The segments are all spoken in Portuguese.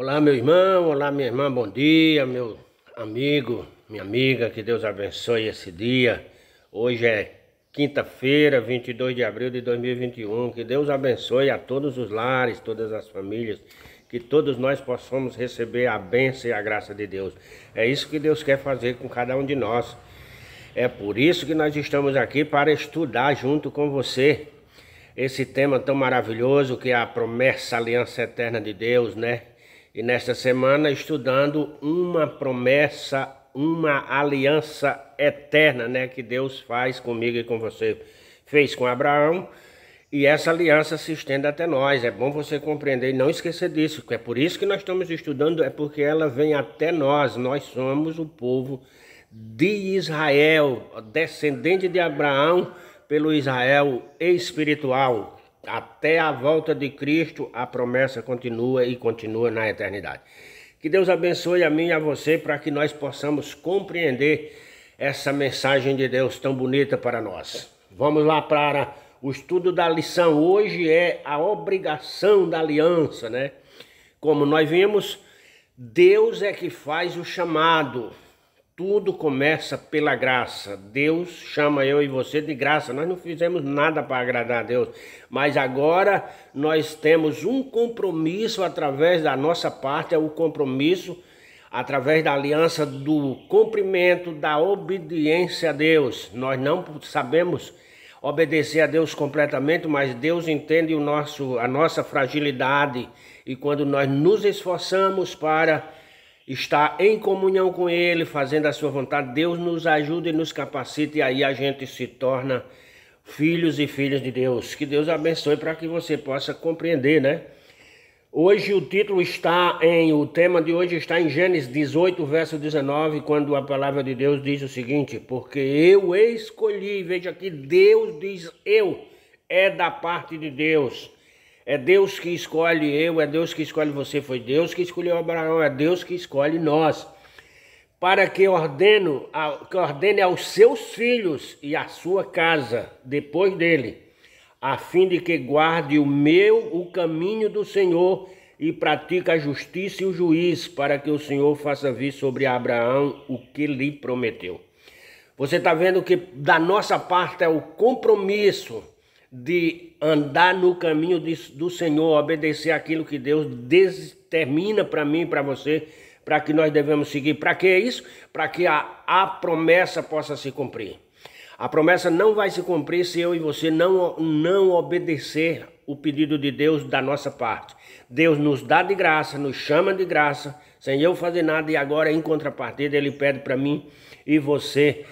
Olá, meu irmão, olá, minha irmã, bom dia, meu amigo, minha amiga, que Deus abençoe esse dia. Hoje é quinta-feira, 22 de abril de 2021. Que Deus abençoe a todos os lares, todas as famílias, que todos nós possamos receber a bênção e a graça de Deus. É isso que Deus quer fazer com cada um de nós. É por isso que nós estamos aqui para estudar junto com você esse tema tão maravilhoso que é a promessa, a aliança eterna de Deus, né? E nesta semana, estudando uma promessa, uma aliança eterna, né? Que Deus faz comigo e com você, fez com Abraão. E essa aliança se estende até nós. É bom você compreender e não esquecer disso. É por isso que nós estamos estudando, é porque ela vem até nós. Nós somos o povo de Israel, descendente de Abraão pelo Israel espiritual até a volta de Cristo, a promessa continua e continua na eternidade. Que Deus abençoe a mim e a você para que nós possamos compreender essa mensagem de Deus tão bonita para nós. Vamos lá para o estudo da lição. Hoje é a obrigação da aliança, né? Como nós vimos, Deus é que faz o chamado. Tudo começa pela graça. Deus chama eu e você de graça. Nós não fizemos nada para agradar a Deus, mas agora nós temos um compromisso através da nossa parte, é o compromisso através da aliança do cumprimento da obediência a Deus. Nós não sabemos obedecer a Deus completamente, mas Deus entende o nosso a nossa fragilidade e quando nós nos esforçamos para está em comunhão com Ele, fazendo a sua vontade, Deus nos ajuda e nos capacita, e aí a gente se torna filhos e filhas de Deus. Que Deus abençoe para que você possa compreender, né? Hoje o título está em, o tema de hoje está em Gênesis 18, verso 19, quando a palavra de Deus diz o seguinte: Porque eu escolhi, veja aqui, Deus diz eu, é da parte de Deus é Deus que escolhe eu, é Deus que escolhe você, foi Deus que escolheu Abraão, é Deus que escolhe nós. Para que, ordeno, que ordene aos seus filhos e à sua casa, depois dele, a fim de que guarde o meu, o caminho do Senhor, e pratique a justiça e o juiz, para que o Senhor faça vir sobre Abraão o que lhe prometeu. Você está vendo que da nossa parte é o compromisso de andar no caminho de, do Senhor, obedecer aquilo que Deus determina para mim e para você, para que nós devemos seguir. Para que é isso? Para que a, a promessa possa se cumprir. A promessa não vai se cumprir se eu e você não, não obedecer o pedido de Deus da nossa parte. Deus nos dá de graça, nos chama de graça, sem eu fazer nada, e agora, em contrapartida, Ele pede para mim e você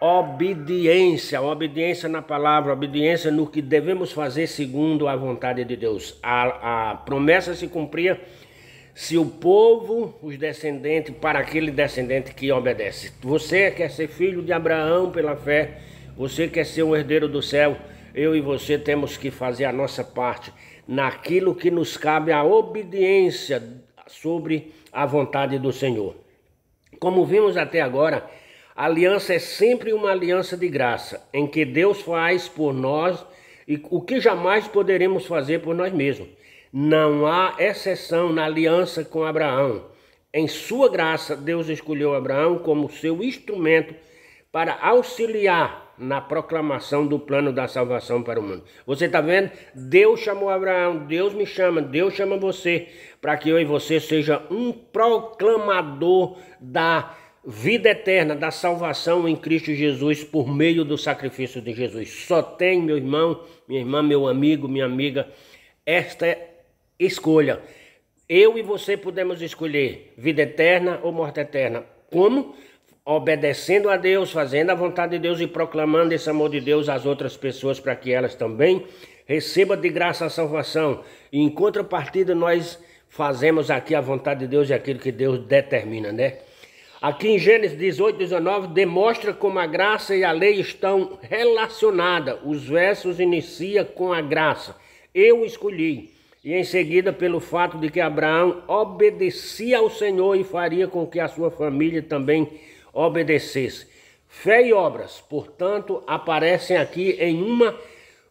obediência, obediência na palavra, obediência no que devemos fazer segundo a vontade de Deus. A, a promessa se cumpria se o povo, os descendentes, para aquele descendente que obedece. Você quer ser filho de Abraão pela fé, você quer ser um herdeiro do céu, eu e você temos que fazer a nossa parte naquilo que nos cabe a obediência sobre a vontade do Senhor. Como vimos até agora, aliança é sempre uma aliança de graça, em que Deus faz por nós e o que jamais poderemos fazer por nós mesmos. Não há exceção na aliança com Abraão. Em sua graça, Deus escolheu Abraão como seu instrumento para auxiliar na proclamação do plano da salvação para o mundo. Você está vendo? Deus chamou Abraão, Deus me chama, Deus chama você, para que eu e você seja um proclamador da salvação vida eterna da salvação em Cristo Jesus por meio do sacrifício de Jesus. Só tem, meu irmão, minha irmã, meu amigo, minha amiga, esta escolha. Eu e você podemos escolher vida eterna ou morte eterna. Como? Obedecendo a Deus, fazendo a vontade de Deus e proclamando esse amor de Deus às outras pessoas para que elas também recebam de graça a salvação. E em contrapartida, nós fazemos aqui a vontade de Deus e aquilo que Deus determina, né? Aqui em Gênesis 18, 19, demonstra como a graça e a lei estão relacionadas. Os versos inicia com a graça. Eu escolhi. E em seguida, pelo fato de que Abraão obedecia ao Senhor e faria com que a sua família também obedecesse. Fé e obras, portanto, aparecem aqui em uma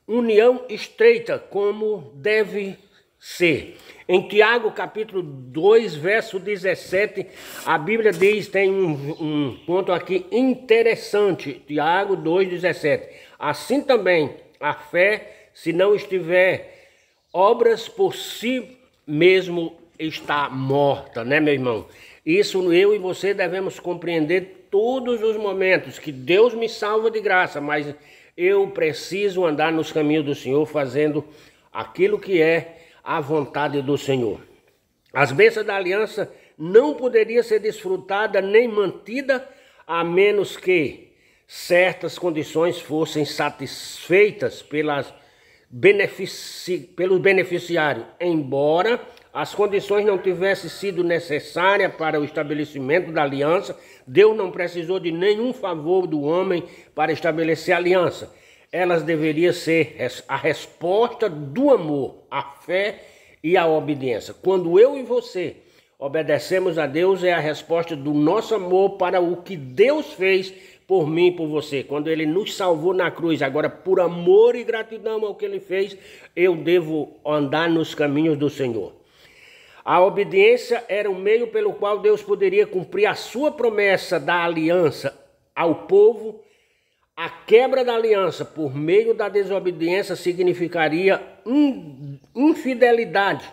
união estreita, como deve C. Em Tiago capítulo 2, verso 17, a Bíblia diz, tem um, um ponto aqui interessante, Tiago 2, 17. Assim também a fé, se não estiver obras por si mesmo, está morta, né meu irmão? Isso eu e você devemos compreender todos os momentos, que Deus me salva de graça, mas eu preciso andar nos caminhos do Senhor fazendo aquilo que é à vontade do Senhor. As bênçãos da aliança não poderiam ser desfrutada nem mantida a menos que certas condições fossem satisfeitas pelas benefici embora as condições não tivessem sido necessárias para o estabelecimento da aliança, Deus não precisou de nenhum favor do homem para estabelecer a aliança elas deveriam ser a resposta do amor, a fé e a obediência. Quando eu e você obedecemos a Deus, é a resposta do nosso amor para o que Deus fez por mim e por você. Quando ele nos salvou na cruz, agora por amor e gratidão ao que ele fez, eu devo andar nos caminhos do Senhor. A obediência era o meio pelo qual Deus poderia cumprir a sua promessa da aliança ao povo a quebra da aliança por meio da desobediência significaria infidelidade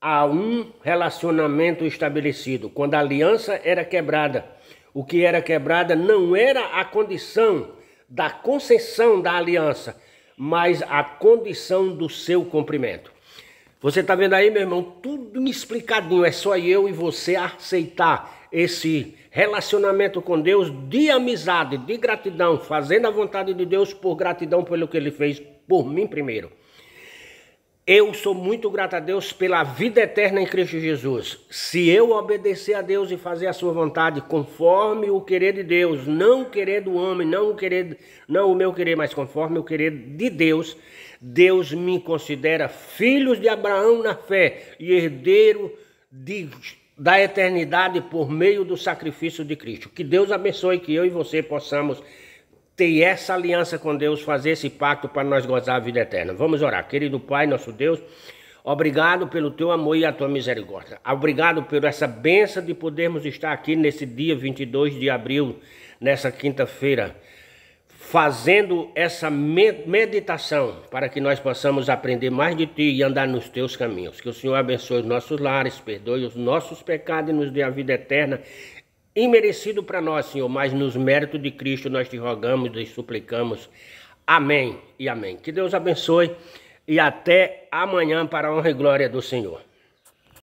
a um relacionamento estabelecido. Quando a aliança era quebrada, o que era quebrada não era a condição da concessão da aliança, mas a condição do seu cumprimento. Você está vendo aí, meu irmão? Tudo explicadinho. É só eu e você aceitar esse relacionamento com Deus de amizade, de gratidão, fazendo a vontade de Deus por gratidão pelo que ele fez por mim primeiro. Eu sou muito grato a Deus pela vida eterna em Cristo Jesus. Se eu obedecer a Deus e fazer a sua vontade conforme o querer de Deus, não o querer do homem, não o querer, não o meu querer, mas conforme o querer de Deus, Deus me considera filhos de Abraão na fé e herdeiro de, da eternidade por meio do sacrifício de Cristo. Que Deus abençoe que eu e você possamos ter essa aliança com Deus, fazer esse pacto para nós gozar a vida eterna. Vamos orar. Querido Pai, nosso Deus, obrigado pelo teu amor e a tua misericórdia. Obrigado por essa benção de podermos estar aqui nesse dia 22 de abril, nessa quinta-feira, fazendo essa meditação para que nós possamos aprender mais de ti e andar nos teus caminhos. Que o Senhor abençoe os nossos lares, perdoe os nossos pecados e nos dê a vida eterna imerecido para nós, Senhor, mas nos méritos de Cristo nós te rogamos e suplicamos. Amém e amém. Que Deus abençoe e até amanhã para a honra e glória do Senhor.